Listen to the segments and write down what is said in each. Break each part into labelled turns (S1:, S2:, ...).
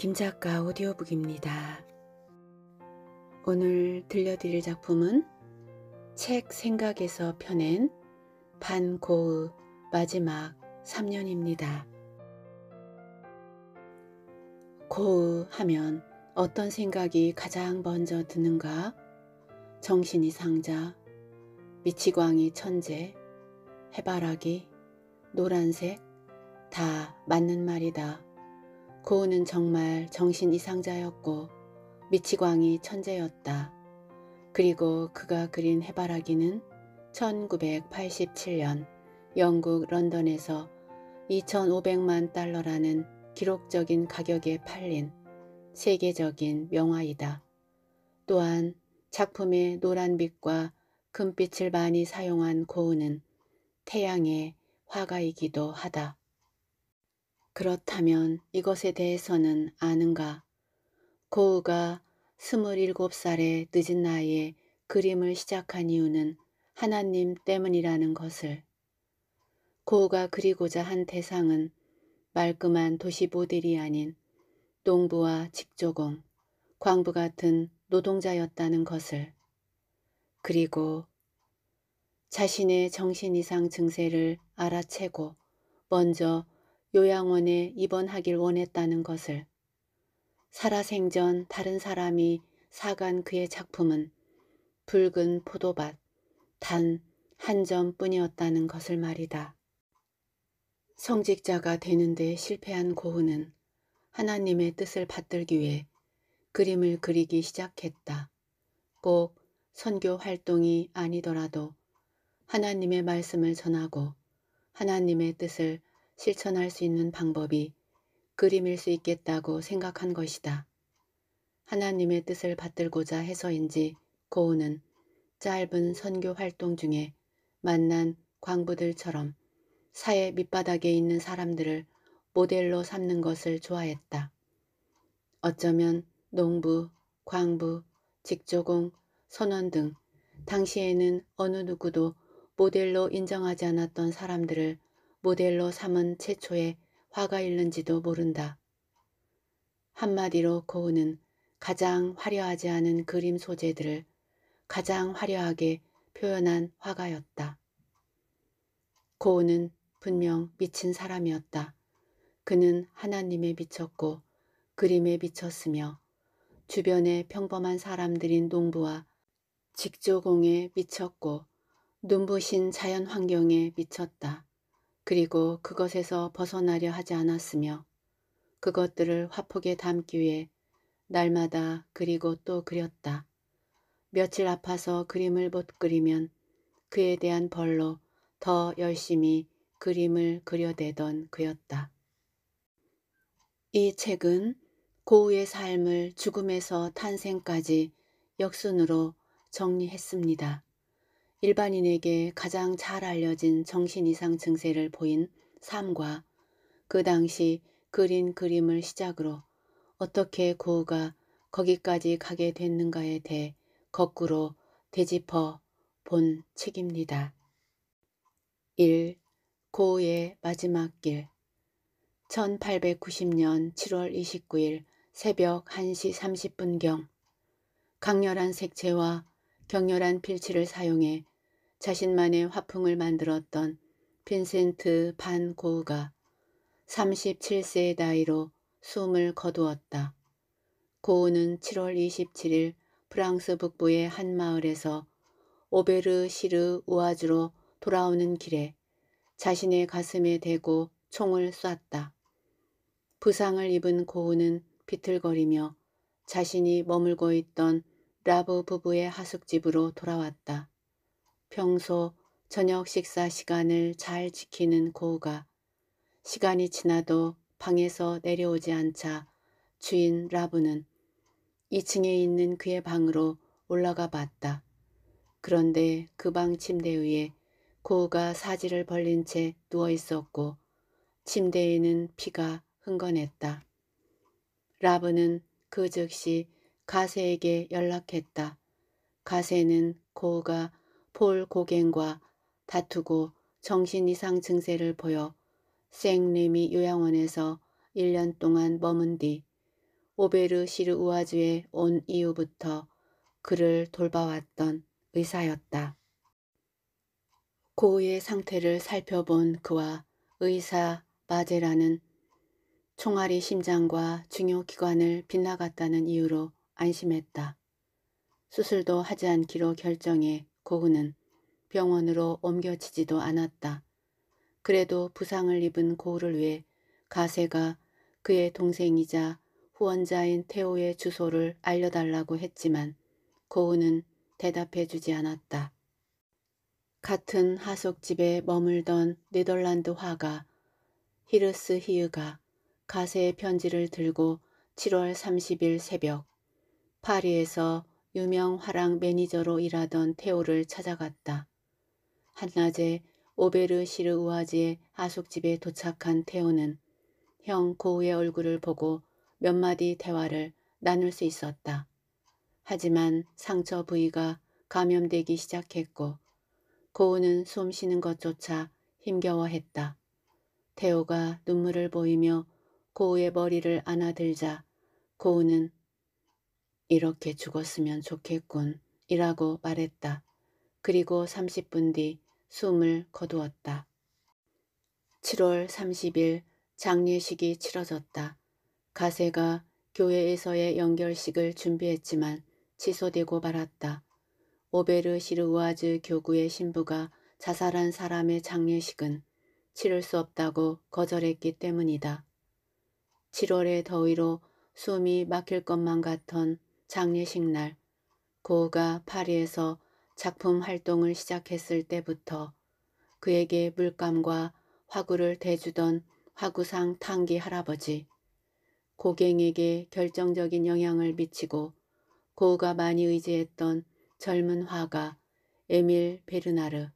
S1: 김작가 오디오북입니다. 오늘 들려드릴 작품은 책 생각에서 펴낸 반고의 마지막 3년입니다. 고의 하면 어떤 생각이 가장 먼저 드는가? 정신이 상자, 미치광이 천재, 해바라기, 노란색, 다 맞는 말이다. 고은는 정말 정신 이상자였고 미치광이 천재였다. 그리고 그가 그린 해바라기는 1987년 영국 런던에서 2,500만 달러라는 기록적인 가격에 팔린 세계적인 명화이다. 또한 작품의 노란빛과 금빛을 많이 사용한 고은은 태양의 화가이기도 하다. 그렇다면 이것에 대해서는 아는가? 고우가 2 7 살의 늦은 나이에 그림을 시작한 이유는 하나님 때문이라는 것을 고우가 그리고자 한 대상은 말끔한 도시 모델이 아닌 농부와 직조공, 광부 같은 노동자였다는 것을 그리고 자신의 정신 이상 증세를 알아채고 먼저 요양원에 입원하길 원했다는 것을 살아생전 다른 사람이 사간 그의 작품은 붉은 포도밭 단 한 점뿐이었다는 것을 말이다. 성직자가 되는데 실패한 고흐는 하나님의 뜻을 받들기 위해 그림을 그리기 시작했다. 꼭 선교 활동이 아니더라도 하나님의 말씀을 전하고 하나님의 뜻을 실천할 수 있는 방법이 그림일 수 있겠다고 생각한 것이다. 하나님의 뜻을 받들고자 해서인지 고우는 짧은 선교 활동 중에 만난 광부들처럼 사회 밑바닥에 있는 사람들을 모델로 삼는 것을 좋아했다. 어쩌면 농부, 광부, 직조공, 선원 등 당시에는 어느 누구도 모델로 인정하지 않았던 사람들을 모델로 삼은 최초의 화가 일는지도 모른다. 한마디로 고은은 가장 화려하지 않은 그림 소재들을 가장 화려하게 표현한 화가였다. 고은은 분명 미친 사람이었다. 그는 하나님에 미쳤고 그림에 미쳤으며 주변의 평범한 사람들인 농부와 직조공에 미쳤고 눈부신 자연 환경에 미쳤다. 그리고 그것에서 벗어나려 하지 않았으며 그것들을 화폭에 담기 위해 날마다 그리고 또 그렸다. 며칠 아파서 그림을 못 그리면 그에 대한 벌로 더 열심히 그림을 그려대던 그였다. 이 책은 고우의 삶을 죽음에서 탄생까지 역순으로 정리했습니다. 일반인에게 가장 잘 알려진 정신 이상 증세를 보인 삶과 그 당시 그린 그림을 시작으로 어떻게 고흐가 거기까지 가게 됐는가에 대해 거꾸로 되짚어 본 책입니다. 1. 고우의 마지막 길 1890년 7월 29일 새벽 1시 30분경 강렬한 색채와 격렬한 필치를 사용해 자신만의 화풍을 만들었던 빈센트 반 고흐가 37세의 나이로 숨을 거두었다. 고흐는 7월 27일 프랑스 북부의 한 마을에서 오베르 시르 우아즈로 돌아오는 길에 자신의 가슴에 대고 총을 쐈다. 부상을 입은 고흐는 비틀거리며 자신이 머물고 있던 라브 부부의 하숙집으로 돌아왔다. 평소 저녁 식사 시간을 잘 지키는 고우가 시간이 지나도 방에서 내려오지 않자 주인 라브는 2층에 있는 그의 방으로 올라가 봤다. 그런데 그 방 침대 위에 고우가 사지를 벌린 채 누워 있었고 침대에는 피가 흥건했다. 라브는 그 즉시 가세에게 연락했다. 가세는 고우가 폴 고갱과 다투고 정신 이상 증세를 보여 생림이 요양원에서 1년 동안 머문 뒤 오베르 시르우아주에 온 이후부터 그를 돌봐왔던 의사였다. 고의 상태를 살펴본 그와 의사 마제라는 총알이 심장과 중요기관을 빗나갔다는 이유로 안심했다. 수술도 하지 않기로 결정해 고흐는 병원으로 옮겨지지도 않았다. 그래도 부상을 입은 고흐를 위해 가세가 그의 동생이자 후원자인 태호의 주소를 알려달라고 했지만 고흐는 대답해주지 않았다. 같은 하숙집에 머물던 네덜란드 화가 히르스 히으가 가세의 편지를 들고 7월 30일 새벽 파리에서 유명 화랑 매니저로 일하던 태호를 찾아갔다. 한낮에 오베르 시르 우아지의 하숙집에 도착한 태호는 형 고우의 얼굴을 보고 몇 마디 대화를 나눌 수
S2: 있었다.
S1: 하지만 상처 부위가 감염되기 시작했고 고우는 숨 쉬는 것조차 힘겨워했다. 태호가 눈물을 보이며 고우의 머리를 안아들자 고우는 이렇게 죽었으면 좋겠군 이라고 말했다. 그리고 30분 뒤 숨을 거두었다. 7월 30일 장례식이 치러졌다. 가세가 교회에서의 연결식을 준비했지만 취소되고 말았다. 오베르 시르와즈 교구의 신부가 자살한 사람의 장례식은 치를 수 없다고 거절했기 때문이다. 7월의 더위로 숨이 막힐 것만 같던 장례식 날 고우가 파리에서 작품 활동을 시작했을 때부터 그에게 물감과 화구를 대주던 화구상 탕기 할아버지 고갱에게 결정적인 영향을 미치고 고우가 많이 의지했던 젊은 화가 에밀 베르나르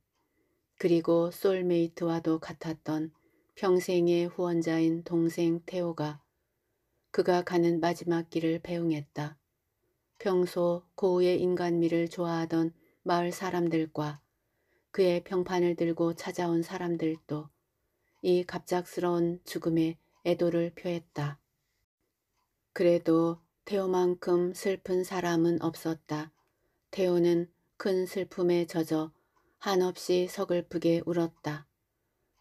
S1: 그리고 솔메이트와도 같았던 평생의 후원자인 동생 테오가 그가 가는 마지막 길을 배웅했다. 평소 고우의 인간미를 좋아하던 마을 사람들과 그의 평판을 들고 찾아온 사람들도 이 갑작스러운 죽음에 애도를 표했다. 그래도 태호만큼 슬픈 사람은 없었다. 태호는 큰 슬픔에 젖어 한없이 서글프게 울었다.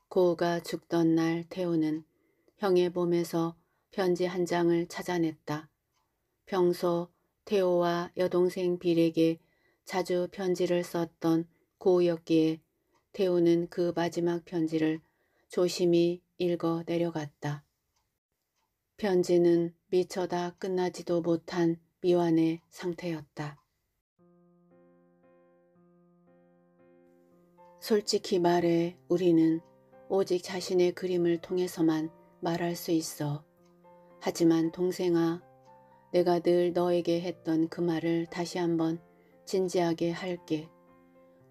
S1: 고우가 죽던 날 태호는 형의 몸에서 편지 한 장을 찾아냈다. 평소 태호와 여동생 빌에게 자주 편지를 썼던 고였기에 태호는그 마지막 편지를 조심히 읽어 내려갔다. 편지는 미쳐다 끝나지도 못한 미완의 상태였다. 솔직히 말해 우리는 오직 자신의 그림을 통해서만 말할 수 있어. 하지만 동생아 내가 늘 너에게 했던 그 말을 다시 한번 진지하게 할게.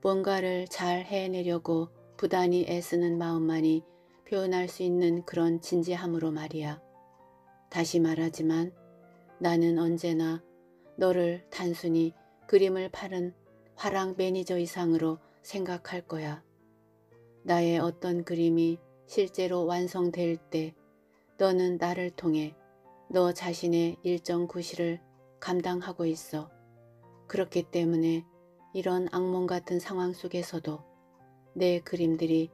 S1: 뭔가를 잘 해내려고 부단히 애쓰는 마음만이 표현할 수 있는 그런 진지함으로 말이야. 다시 말하지만 나는 언제나 너를 단순히 그림을 파는 화랑 매니저 이상으로 생각할 거야. 나의 어떤 그림이 실제로 완성될 때 너는 나를 통해 너 자신의 일정 구실을 감당하고 있어. 그렇기 때문에 이런 악몽 같은 상황 속에서도 내 그림들이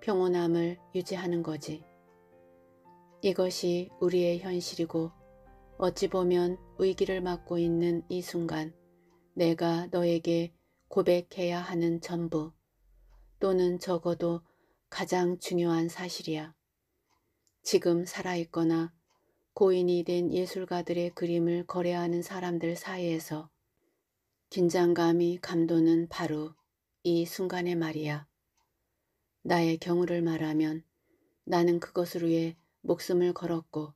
S1: 평온함을 유지하는 거지. 이것이 우리의 현실이고 어찌 보면 위기를 맞고 있는 이 순간 내가 너에게 고백해야 하는 전부 또는 적어도 가장 중요한 사실이야. 지금 살아있거나 고인이 된 예술가들의 그림을 거래하는 사람들 사이에서 긴장감이 감도는 바로 이 순간의 말이야. 나의 경우를 말하면 나는 그것을 위해 목숨을 걸었고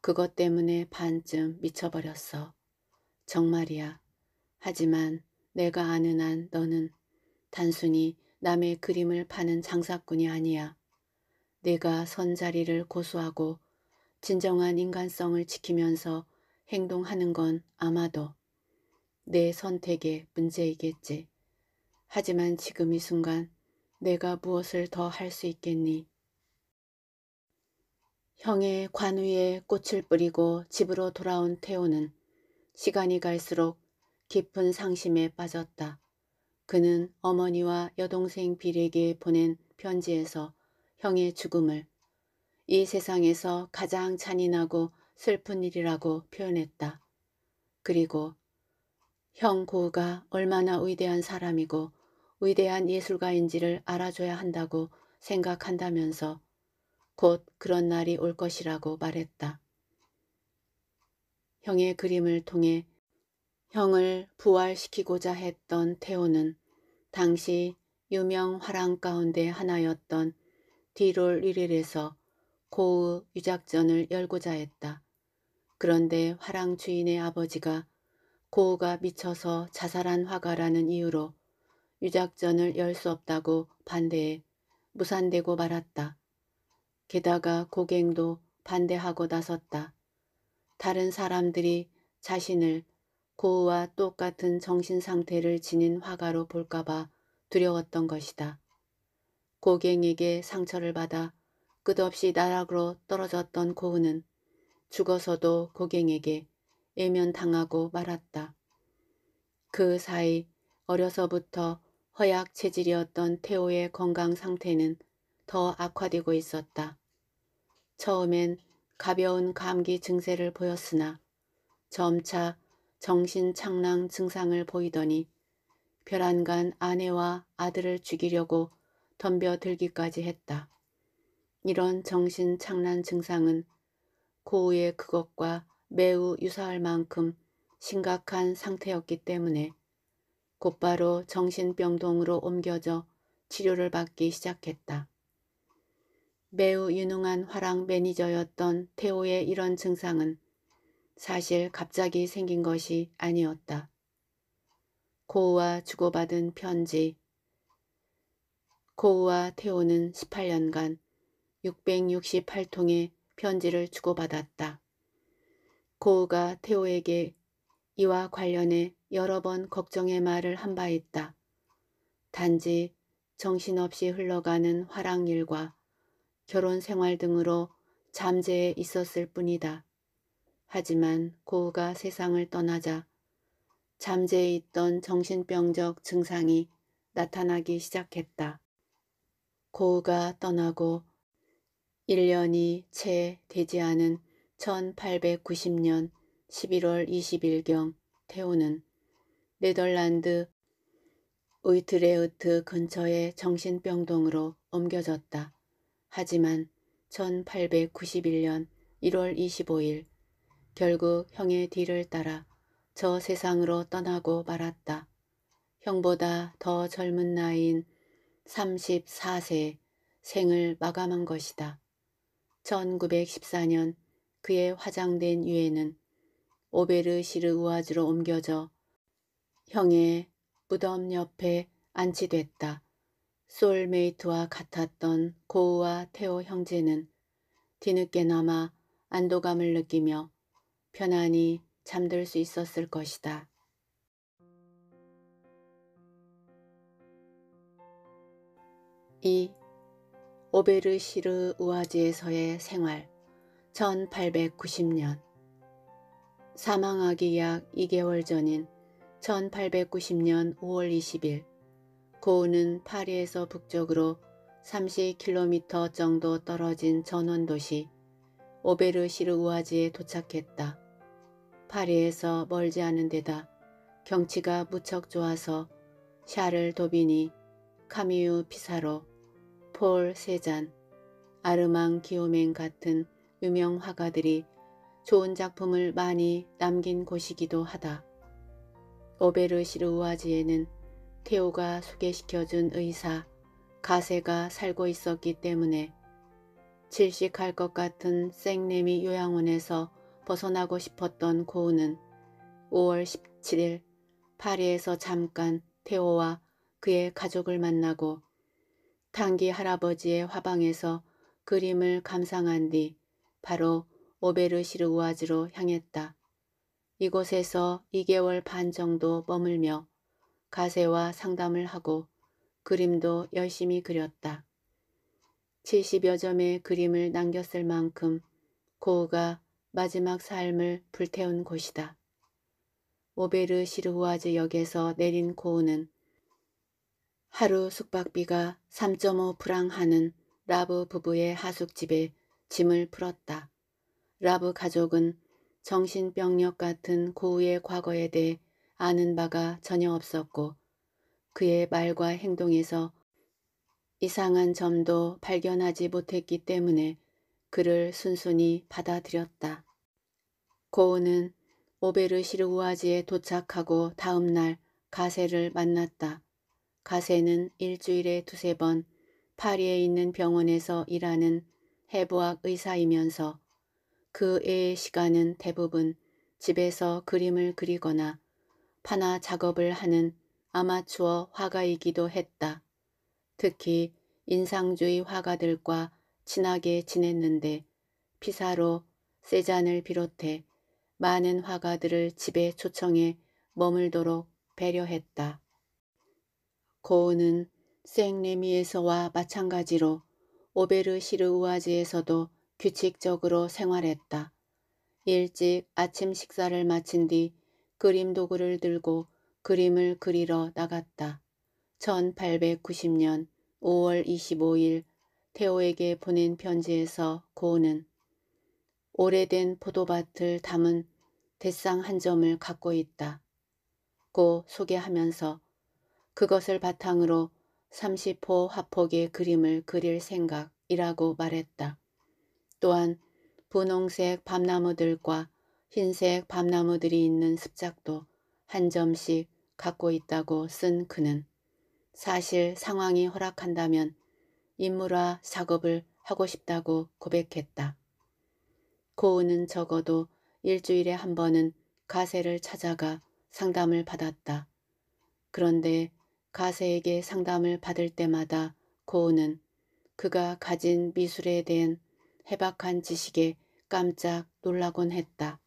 S1: 그것 때문에 반쯤 미쳐버렸어. 정말이야. 하지만 내가 아는 한 너는 단순히 남의 그림을 파는 장사꾼이 아니야. 내가 선 자리를 고수하고 진정한 인간성을 지키면서 행동하는 건 아마도 내 선택의 문제이겠지. 하지만 지금 이 순간 내가 무엇을 더 할 수 있겠니? 형의 관위에 꽃을 뿌리고 집으로 돌아온 태호는 시간이 갈수록 깊은 상심에 빠졌다. 그는 어머니와 여동생 비리에게 보낸 편지에서 형의 죽음을 이 세상에서 가장 잔인하고 슬픈 일이라고 표현했다. 그리고 형 고우가 얼마나 위대한 사람이고 위대한 예술가인지를 알아줘야 한다고 생각한다면서 곧 그런 날이 올 것이라고 말했다. 형의 그림을 통해 형을 부활시키고자 했던 태호는 당시 유명 화랑 가운데 하나였던 디롤 리릴에서 고우 유작전을 열고자 했다. 그런데 화랑 주인의 아버지가 고우가 미쳐서 자살한 화가라는 이유로 유작전을 열 수 없다고 반대해 무산되고 말았다. 게다가 고갱도 반대하고 나섰다. 다른 사람들이 자신을 고우와 똑같은 정신상태를 지닌 화가로 볼까봐 두려웠던 것이다. 고갱에게 상처를 받아 끝없이 나락으로 떨어졌던 고은은 죽어서도 고갱에게 애면당하고 말았다. 그 사이 어려서부터 허약 체질이었던 태호의 건강 상태는 더 악화되고 있었다. 처음엔 가벼운 감기 증세를 보였으나 점차 정신착랑 증상을 보이더니 별안간 아내와 아들을 죽이려고 덤벼들기까지 했다. 이런 정신 착란 증상은 고우의 그것과 매우 유사할 만큼 심각한 상태였기 때문에 곧바로 정신병동으로 옮겨져 치료를 받기 시작했다. 매우 유능한 화랑 매니저였던 태호의 이런 증상은 사실 갑자기 생긴 것이 아니었다. 고우와 주고받은 편지 고우와 태호는 18년간 668통의 편지를 주고받았다. 고우가 태호에게 이와 관련해 여러 번 걱정의 말을 한 바 있다. 단지 정신없이 흘러가는 화랑 일과 결혼 생활 등으로 잠재해 있었을 뿐이다. 하지만 고우가 세상을 떠나자 잠재해 있던 정신병적 증상이 나타나기 시작했다. 고우가 떠나고 1년이 채 되지 않은 1890년 11월 20일경 태우는 네덜란드 이트레흐트 근처의 정신병동으로 옮겨졌다. 하지만 1891년 1월 25일 결국 형의 뒤를 따라 저 세상으로 떠나고 말았다. 형보다 더 젊은 나이인 34세 생을 마감한 것이다. 1914년 그의 화장된 유해는 오베르시르 우아즈로 옮겨져 형의 무덤 옆에 안치됐다. 솔메이트와 같았던 고우와 테오 형제는 뒤늦게나마 안도감을 느끼며 편안히 잠들 수 있었을 것이다. 이 오베르시르 우아지에서의 생활 1890년 사망하기 약 2개월 전인 1890년 5월 20일 고우은 파리에서 북쪽으로 30km 정도 떨어진 전원도시 오베르시르 우아지에 도착했다. 파리에서 멀지 않은 데다 경치가 무척 좋아서 샤를 도빈이 카미유 피사로, 폴 세잔, 아르망 기요멘 같은 유명 화가들이 좋은 작품을 많이 남긴 곳이기도 하다. 오베르시르우아지에는 테오가 소개시켜준 의사, 가세가 살고 있었기 때문에 질식할 것 같은 생내미 요양원에서 벗어나고 싶었던 고우는 5월 17일 파리에서 잠깐 테오와 그의 가족을 만나고 탕기 할아버지의 화방에서 그림을 감상한 뒤 바로 오베르시르우아즈로 향했다. 이곳에서 2개월 반 정도 머물며 가세와 상담을 하고 그림도 열심히 그렸다. 70여 점의 그림을 남겼을 만큼 고우가 마지막 삶을 불태운 곳이다. 오베르시르우아즈 역에서 내린 고우는 하루 숙박비가 3.5 프랑 하는 라브 부부의 하숙집에 짐을 풀었다. 라브 가족은 정신병력 같은 고우의 과거에 대해 아는 바가 전혀 없었고 그의 말과 행동에서 이상한 점도 발견하지 못했기 때문에 그를 순순히 받아들였다. 고우는 오베르시르우아지에 도착하고 다음날 가세를 만났다. 가세는 일주일에 두세 번 파리에 있는 병원에서 일하는 해부학 의사이면서 그 애의 시간은 대부분 집에서 그림을 그리거나 파나 작업을 하는 아마추어 화가이기도 했다. 특히 인상주의 화가들과 친하게 지냈는데 피사로 세잔을 비롯해 많은 화가들을 집에 초청해 머물도록 배려했다. 고은은 생레미에서와 마찬가지로 오베르 시르우아지에서도 규칙적으로 생활했다. 일찍 아침 식사를 마친 뒤 그림 도구를 들고 그림을 그리러 나갔다. 1890년 5월 25일 태오에게 보낸 편지에서 고은은 오래된 포도밭을 담은 대상 한 점을 갖고 있다. 고 소개하면서 그것을 바탕으로 30호 화폭의 그림을 그릴 생각이라고 말했다. 또한 분홍색 밤나무들과 흰색 밤나무들이 있는 습작도 한 점씩 갖고 있다고 쓴 그는 사실 상황이 허락한다면 인물화 작업을 하고 싶다고 고백했다. 고은은 적어도 일주일에 한 번은 가세를 찾아가 상담을 받았다. 그런데 가세에게 상담을 받을 때마다 고은은 그가 가진 미술에 대한 해박한 지식에 깜짝 놀라곤 했다.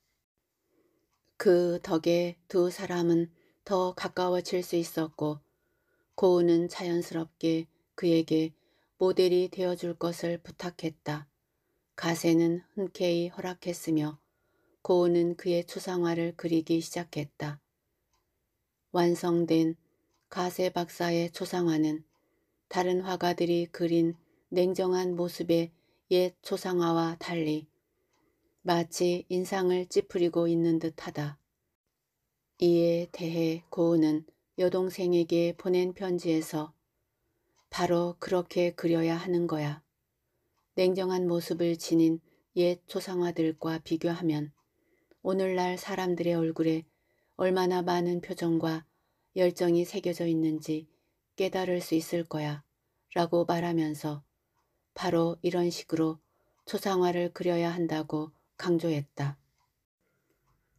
S1: 그 덕에 두 사람은 더 가까워질 수 있었고 고은은 자연스럽게 그에게 모델이 되어줄 것을 부탁했다. 가세는 흔쾌히 허락했으며 고은은 그의 초상화를 그리기 시작했다. 완성된 가세 박사의 초상화는 다른 화가들이 그린 냉정한 모습의 옛 초상화와 달리 마치 인상을 찌푸리고 있는 듯하다. 이에 대해 고은은 여동생에게 보낸 편지에서 바로 그렇게 그려야 하는 거야. 냉정한 모습을 지닌 옛 초상화들과 비교하면 오늘날 사람들의 얼굴에 얼마나 많은 표정과 열정이 새겨져 있는지 깨달을 수 있을 거야 라고 말하면서 바로 이런 식으로 초상화를 그려야 한다고 강조했다.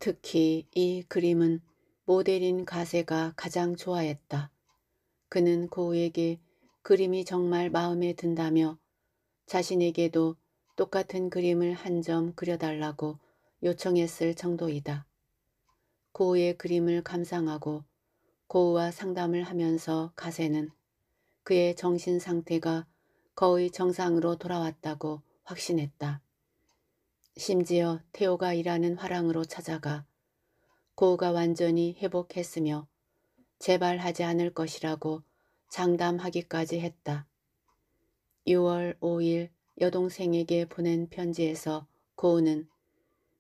S1: 특히 이 그림은 모델인 가세가 가장 좋아했다. 그는 고우에게 그림이 정말 마음에 든다며 자신에게도 똑같은 그림을 한 점 그려달라고 요청했을 정도이다. 고우의 그림을 감상하고 고우와 상담을 하면서 가세는 그의 정신 상태가 거의 정상으로 돌아왔다고 확신했다. 심지어 태호가 일하는 화랑으로 찾아가 고우가 완전히 회복했으며 재발하지 않을 것이라고 장담하기까지 했다. 6월 5일 여동생에게 보낸 편지에서 고우는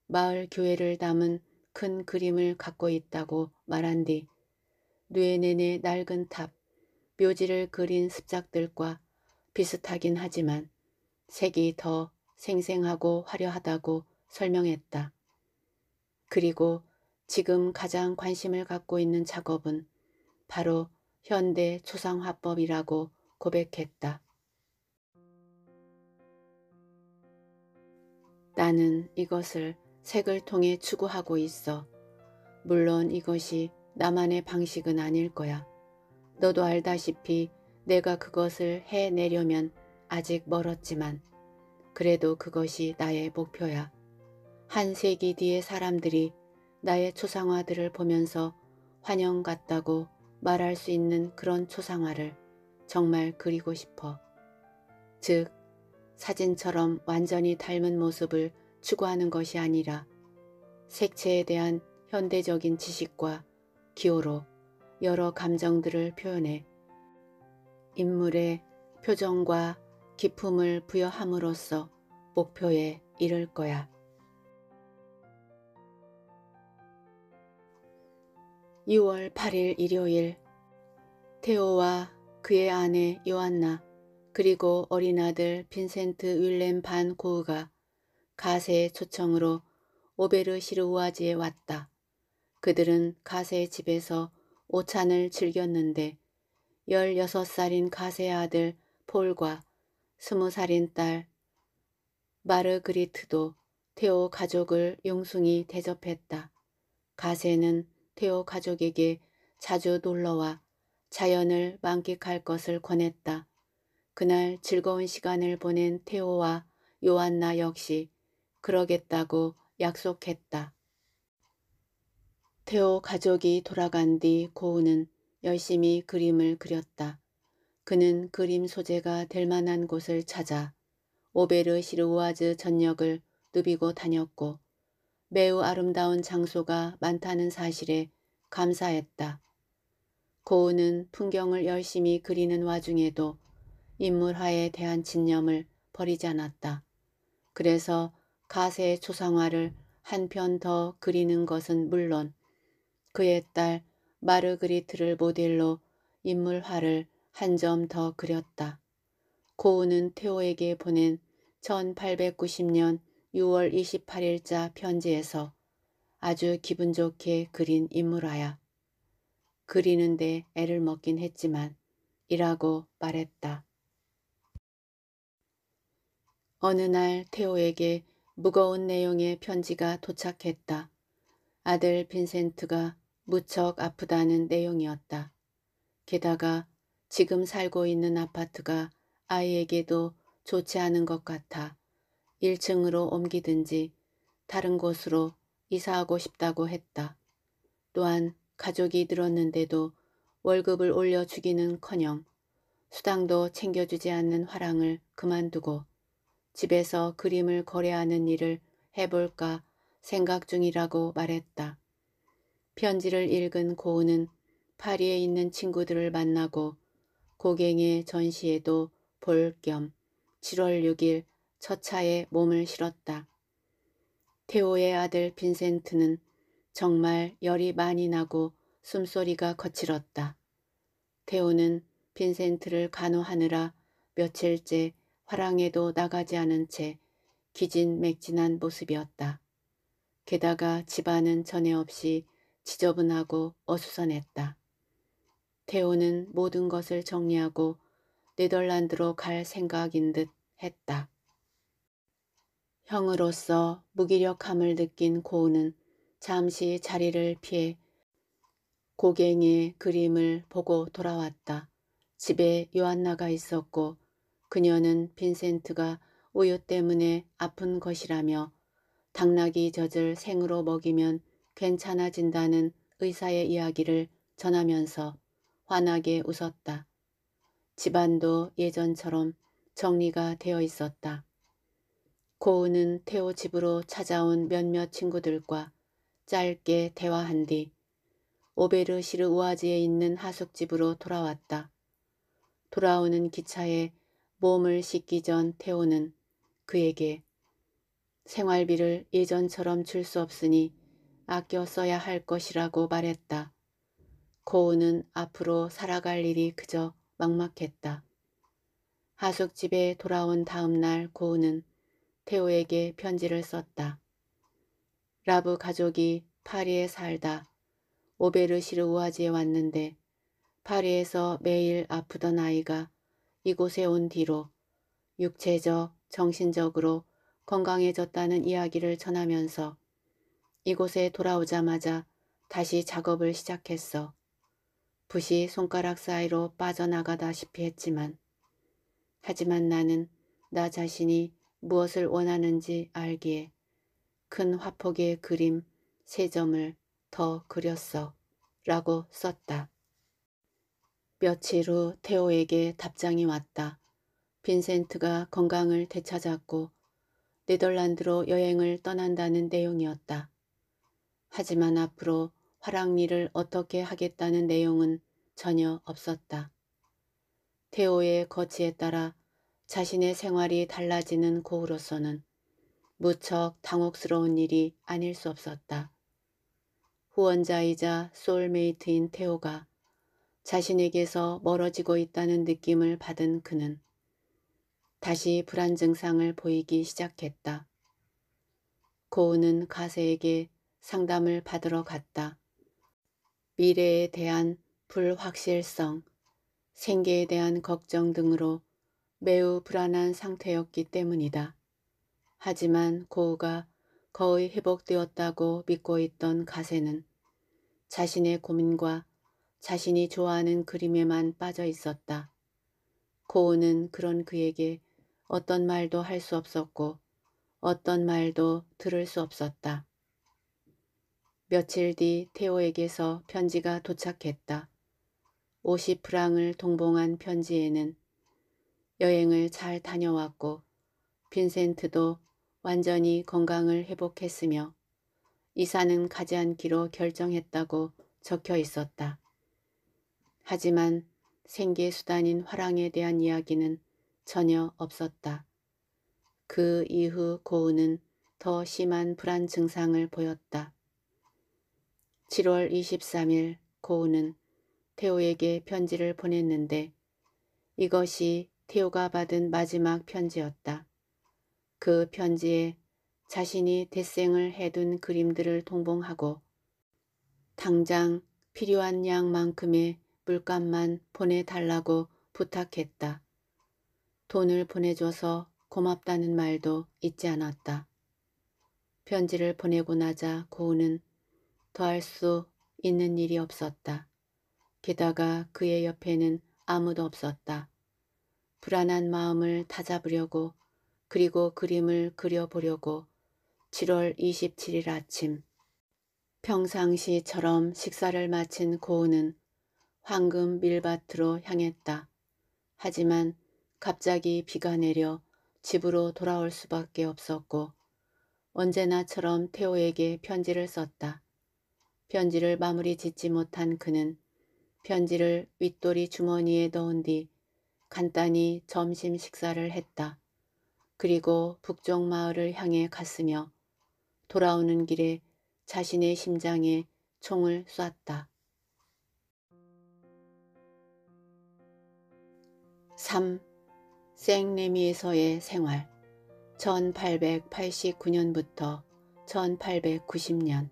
S1: 마을 교회를 담은 큰 그림을 갖고 있다고 말한 뒤 뇌내내 낡은 탑, 묘지를 그린 습작들과 비슷하긴 하지만 색이 더 생생하고 화려하다고 설명했다. 그리고 지금 가장 관심을 갖고 있는 작업은 바로 현대 초상화법이라고 고백했다. 나는 이것을 색을 통해 추구하고 있어. 물론 이것이 나만의 방식은 아닐 거야. 너도 알다시피 내가 그것을 해내려면 아직 멀었지만 그래도 그것이 나의 목표야. 한 세기 뒤의 사람들이 나의 초상화들을 보면서 환영 같다고 말할 수 있는 그런 초상화를 정말 그리고 싶어. 즉, 사진처럼 완전히 닮은 모습을 추구하는 것이 아니라 색채에 대한 현대적인 지식과 기호로 여러 감정들을 표현해 인물의 표정과 기품을 부여함으로써 목표에 이를 거야. (6월 8일) 일요일 테오와 그의 아내 요한나 그리고 어린아들 빈센트 윌렘 반 고흐가 가세의 초청으로 오베르시르와지에 왔다. 그들은 가세 집에서 오찬을 즐겼는데 1 6 살인 가세 아들 폴과 2 0 살인 딸 마르그리트도 테오 가족을 용숭이 대접했다. 가세는 테오 가족에게 자주 놀러와 자연을 만끽할 것을 권했다. 그날 즐거운 시간을 보낸 테오와 요한나 역시 그러겠다고 약속했다. 테오 가족이 돌아간 뒤 고우는 열심히 그림을 그렸다. 그는 그림 소재가 될 만한 곳을 찾아 오베르 시르우아즈 전역을 누비고 다녔고 매우 아름다운 장소가 많다는 사실에 감사했다. 고우는 풍경을 열심히 그리는 와중에도 인물화에 대한 집념을 버리지 않았다. 그래서 가세 초상화를 한 편 더 그리는 것은 물론 그의 딸 마르그리트를 모델로 인물화를 한 점 더
S2: 그렸다.
S1: 고우는 테오에게 보낸 1890년 6월 28일자 편지에서 아주 기분 좋게 그린 인물화야. 그리는데 애를 먹긴 했지만 이라고
S2: 말했다.
S1: 어느 날 테오에게 무거운 내용의 편지가 도착했다. 아들 빈센트가 무척 아프다는 내용이었다. 게다가 지금 살고 있는 아파트가 아이에게도 좋지 않은 것 같아 1층으로 옮기든지 다른 곳으로 이사하고 싶다고 했다. 또한 가족이 늘었는데도 월급을 올려주기는 커녕 수당도 챙겨주지 않는 화랑을 그만두고 집에서 그림을 거래하는 일을 해볼까 생각 중이라고 말했다. 편지를 읽은 고은은 파리에 있는 친구들을 만나고 고갱의 전시에도 볼 겸 7월 6일 첫 차에 몸을 실었다. 태호의 아들 빈센트는 정말 열이 많이 나고 숨소리가 거칠었다. 태호는 빈센트를 간호하느라 며칠째 화랑에도 나가지 않은 채 기진맥진한 모습이었다. 게다가 집안은 전에 없이 지저분하고 어수선했다. 태호는 모든 것을 정리하고 네덜란드로 갈 생각인 듯 했다. 형으로서 무기력함을 느낀 고우는 잠시 자리를 피해 고갱의 그림을 보고 돌아왔다. 집에 요한나가 있었고 그녀는 빈센트가 우유 때문에 아픈 것이라며 당나귀 젖을 생으로 먹이면 괜찮아진다는 의사의 이야기를 전하면서 환하게 웃었다. 집안도 예전처럼 정리가 되어 있었다. 고은은 태호 집으로 찾아온 몇몇 친구들과 짧게 대화한 뒤 오베르시르 우아지에 있는 하숙집으로 돌아왔다. 돌아오는 기차에 몸을 씻기 전 태호는 그에게 생활비를 예전처럼 줄 수 없으니 아껴 써야 할 것이라고 말했다. 고우는 앞으로 살아갈 일이 그저 막막했다. 하숙집에 돌아온 다음 날 고우는 태호에게 편지를 썼다. 라브 가족이 파리에 살다 오베르시르 우아지에 왔는데 파리에서 매일 아프던 아이가 이곳에 온 뒤로 육체적, 정신적으로 건강해졌다는 이야기를 전하면서 이곳에 돌아오자마자 다시 작업을 시작했어. 붓이 손가락 사이로 빠져나가다시피 했지만 하지만 나는 나 자신이 무엇을 원하는지 알기에 큰 화폭의 그림 세 점을 더 그렸어 라고 썼다. 며칠 후 테오에게 답장이 왔다. 빈센트가 건강을 되찾았고 네덜란드로 여행을 떠난다는 내용이었다. 하지만 앞으로 화랑리를 어떻게 하겠다는 내용은 전혀 없었다. 태호의 거치에 따라 자신의 생활이 달라지는 고우로서는 무척 당혹스러운 일이 아닐 수 없었다. 후원자이자 소울메이트인 태호가 자신에게서 멀어지고 있다는 느낌을 받은 그는 다시 불안 증상을 보이기 시작했다. 고우는 가세에게 상담을 받으러 갔다. 미래에 대한 불확실성, 생계에 대한 걱정 등으로 매우 불안한 상태였기 때문이다. 하지만 고우가 거의 회복되었다고 믿고 있던 가세는 자신의 고민과 자신이 좋아하는 그림에만 빠져 있었다. 고우는 그런 그에게 어떤 말도 할 수 없었고 어떤 말도 들을 수
S2: 없었다.
S1: 며칠 뒤 테오에게서 편지가 도착했다. 50프랑을 동봉한 편지에는 여행을 잘 다녀왔고 빈센트도 완전히 건강을 회복했으며 이사는 가지 않기로 결정했다고 적혀 있었다. 하지만 생계 수단인 화랑에 대한 이야기는 전혀 없었다. 그 이후 고은은 더 심한 불안 증상을 보였다. 7월 23일 고은은 태호에게 편지를 보냈는데 이것이 태호가 받은 마지막 편지였다. 그 편지에 자신이 대생을 해둔 그림들을 동봉하고 당장 필요한 양만큼의 물감만 보내달라고 부탁했다. 돈을 보내줘서 고맙다는 말도 잊지 않았다. 편지를 보내고 나자 고은은 더할 수 있는 일이 없었다. 게다가 그의 옆에는 아무도 없었다. 불안한 마음을 다잡으려고 그리고 그림을 그려보려고 7월 27일 아침 평상시처럼 식사를 마친 고은은 황금 밀밭으로 향했다. 하지만 갑자기 비가 내려 집으로 돌아올 수밖에 없었고 언제나처럼 태호에게 편지를 썼다. 편지를 마무리 짓지 못한 그는 편지를 윗돌이 주머니에 넣은 뒤 간단히 점심 식사를 했다. 그리고 북쪽 마을을 향해 갔으며 돌아오는 길에 자신의 심장에 총을 쐈다. 3. 생레미에서의 생활 1889년부터 1890년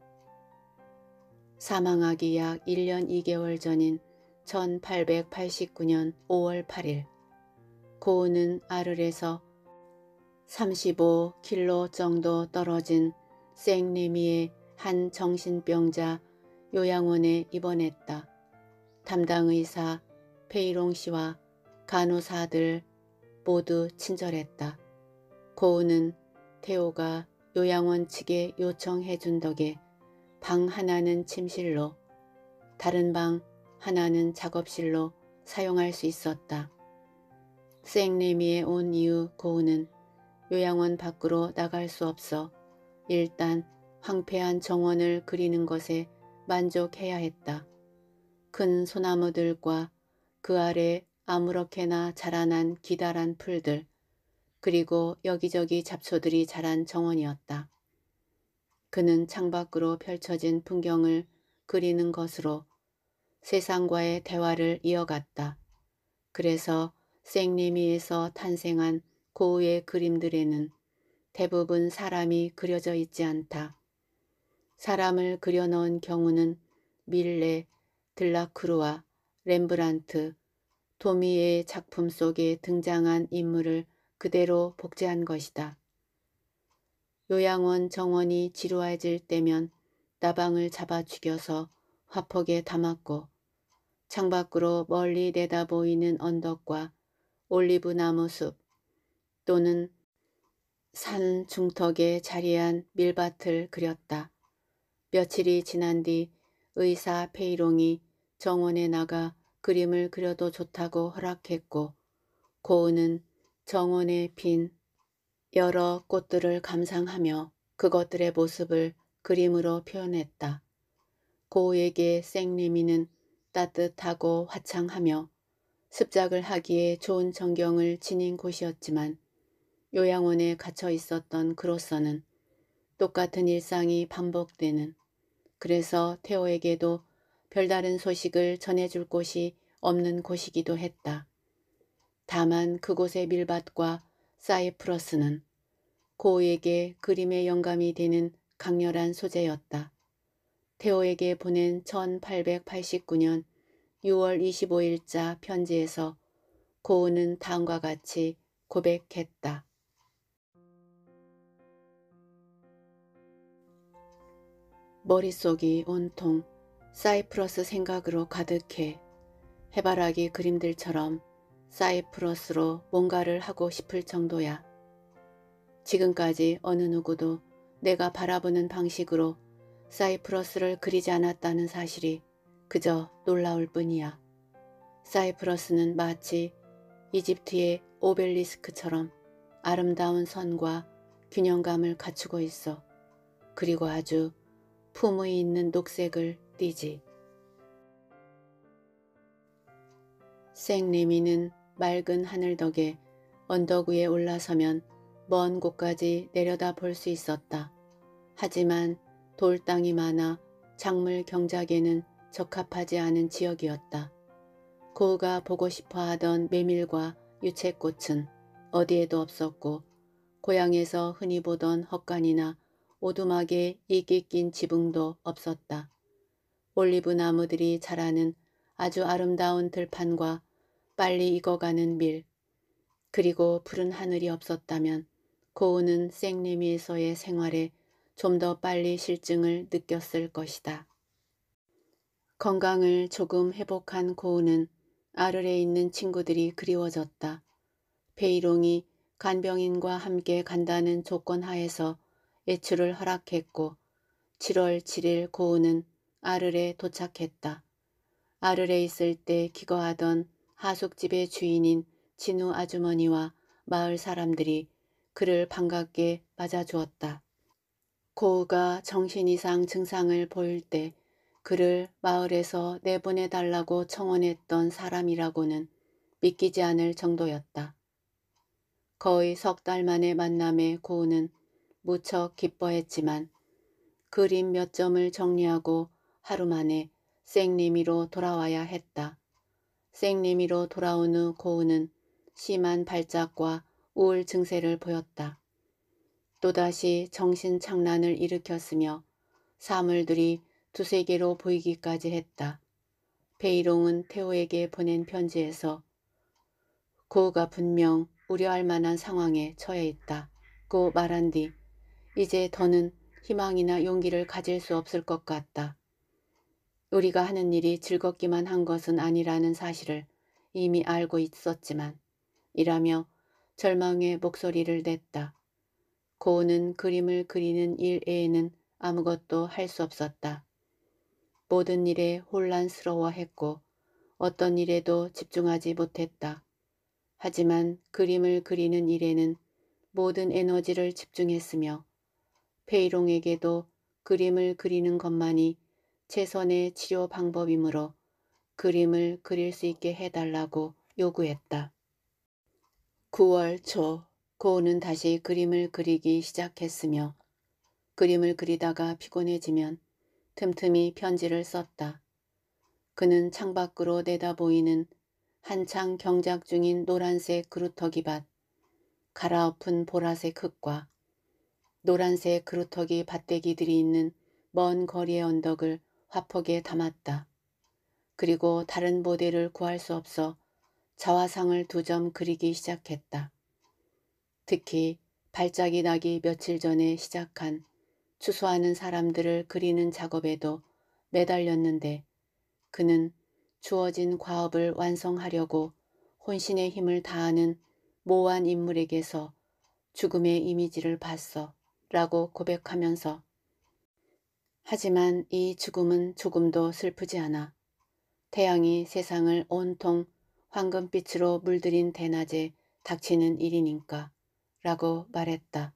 S1: 사망하기 약 1년 2개월 전인 1889년 5월 8일 고은은 아를에서 35킬로 정도 떨어진 생레미의 한 정신병자 요양원에 입원했다. 담당 의사 페이롱 씨와 간호사들 모두 친절했다. 고은은 태호가 요양원 측에 요청해 준 덕에 방 하나는 침실로 다른 방 하나는 작업실로 사용할 수 있었다. 생레미에 온 이후 고은은 요양원 밖으로 나갈 수 없어 일단 황폐한 정원을 그리는 것에 만족해야 했다. 큰 소나무들과 그 아래 아무렇게나 자라난 기다란 풀들 그리고 여기저기 잡초들이 자란 정원이었다. 그는 창밖으로 펼쳐진 풍경을 그리는 것으로 세상과의 대화를 이어갔다. 그래서 생리미에서 탄생한 고우의 그림들에는 대부분 사람이 그려져 있지 않다. 사람을 그려넣은 경우는 밀레, 들라크루와 렘브란트, 도미의 작품 속에 등장한 인물을 그대로 복제한 것이다. 요양원 정원이 지루해질 때면 나방을 잡아 죽여서 화폭에 담았고 창밖으로 멀리 내다 보이는 언덕과 올리브 나무 숲 또는 산 중턱에 자리한 밀밭을 그렸다. 며칠이 지난 뒤 의사 페이롱이 정원에 나가 그림을 그려도 좋다고 허락했고 고은은 정원에 빈 여러 꽃들을 감상하며 그것들의 모습을 그림으로 표현했다. 고우에게 생레미는 따뜻하고 화창하며 습작을 하기에 좋은 전경을 지닌 곳이었지만 요양원에 갇혀 있었던 그로서는 똑같은 일상이 반복되는 그래서 태호에게도 별다른 소식을 전해줄 곳이 없는 곳이기도 했다. 다만 그곳의 밀밭과 사이프러스는 고우에게 그림의 영감이 되는 강렬한 소재였다. 태호에게 보낸 1889년 6월 25일자 편지에서 고우는 다음과 같이 고백했다. 머릿속이 온통 사이프러스 생각으로 가득해 해바라기 그림들처럼 사이프러스로 뭔가를 하고 싶을 정도야. 지금까지 어느 누구도 내가 바라보는 방식으로 사이프러스를 그리지 않았다는 사실이 그저 놀라울 뿐이야. 사이프러스는 마치 이집트의 오벨리스크처럼 아름다운 선과 균형감을 갖추고 있어. 그리고 아주 품위 있는 녹색을 띠지. 생레미는 맑은 하늘 덕에 언덕 위에 올라서면 먼 곳까지 내려다 볼 수 있었다. 하지만 돌 땅이 많아 작물 경작에는 적합하지 않은 지역이었다. 고우가 보고 싶어 하던 메밀과 유채꽃은 어디에도 없었고 고향에서 흔히 보던 헛간이나 오두막에 이끼 낀 지붕도 없었다. 올리브 나무들이 자라는 아주 아름다운 들판과 빨리 익어가는 밀, 그리고 푸른 하늘이 없었다면 고은은 생리미에서의 생활에 좀 더 빨리 실증을 느꼈을 것이다. 건강을 조금 회복한 고은은 아르레 있는 친구들이 그리워졌다. 베이롱이 간병인과 함께 간다는 조건 하에서 외출을 허락했고 7월 7일 고은은 아르레 도착했다. 아르레 있을 때 기거하던 하숙집의 주인인 진우 아주머니와 마을 사람들이 그를 반갑게 맞아주었다. 고우가 정신 이상 증상을 보일 때 그를 마을에서 내보내달라고 청원했던 사람이라고는 믿기지 않을 정도였다. 거의 석 달만에 만남에 고우는 무척 기뻐했지만 그림 몇 점을 정리하고 하루 만에 생리미로 돌아와야 했다. 생리미로 돌아온 후 고우는 심한 발작과 우울 증세를 보였다. 또다시 정신 창란을 일으켰으며 사물들이 두세 개로 보이기까지 했다. 베이롱은 태호에게 보낸 편지에서 고우가 분명 우려할 만한 상황에 처해 있다. 고 말한 뒤 이제 더는 희망이나 용기를 가질 수 없을 것 같다. 우리가 하는 일이 즐겁기만 한 것은 아니라는 사실을 이미 알고 있었지만 이라며 절망의 목소리를 냈다. 고우는 그림을 그리는 일 외에는 아무것도 할 수 없었다. 모든 일에 혼란스러워했고 어떤 일에도 집중하지 못했다. 하지만 그림을 그리는 일에는 모든 에너지를 집중했으며 페이롱에게도 그림을 그리는 것만이 최선의 치료 방법이므로 그림을 그릴 수 있게 해달라고 요구했다. 9월 초 고우는 다시 그림을 그리기 시작했으며 그림을 그리다가 피곤해지면 틈틈이 편지를 썼다. 그는 창밖으로 내다보이는 한창 경작 중인 노란색 그루터기 밭, 갈아엎은 보라색 흙과 노란색 그루터기 밭대기들이 있는 먼 거리의 언덕을 화폭에 담았다. 그리고 다른 모델을 구할 수 없어 자화상을 두 점 그리기 시작했다. 특히 발작이 나기 며칠 전에 시작한 추수하는 사람들을 그리는 작업에도 매달렸는데 그는 주어진 과업을 완성하려고 혼신의 힘을 다하는 모호한 인물에게서 죽음의 이미지를 봤어 라고 고백하면서 하지만 이 죽음은 조금도 슬프지 않아 태양이 세상을 온통 황금빛으로 물들인 대낮에 닥치는 일이니까 라고 말했다.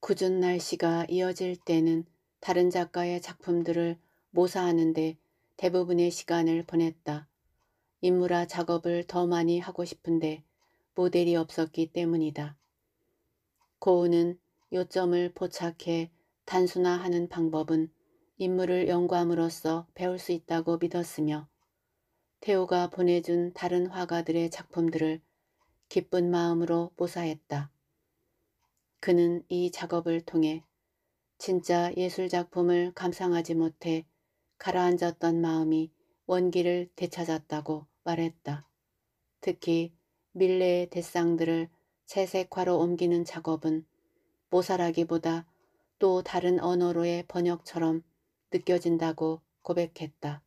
S1: 궂은 날씨가 이어질 때는 다른 작가의 작품들을 모사하는데 대부분의 시간을 보냈다. 인물화 작업을 더 많이 하고 싶은데 모델이 없었기 때문이다. 고우는 요점을 포착해 단순화하는 방법은 인물을 연구함으로써 배울 수 있다고 믿었으며 태호가 보내준 다른 화가들의 작품들을 기쁜 마음으로 보사했다 그는 이 작업을 통해 진짜 예술작품을 감상하지 못해 가라앉았던 마음이 원기를 되찾았다고 말했다. 특히 밀레의 대상들을 채색화로 옮기는 작업은 모사라기보다 또 다른 언어로의 번역처럼 느껴진다고
S2: 고백했다.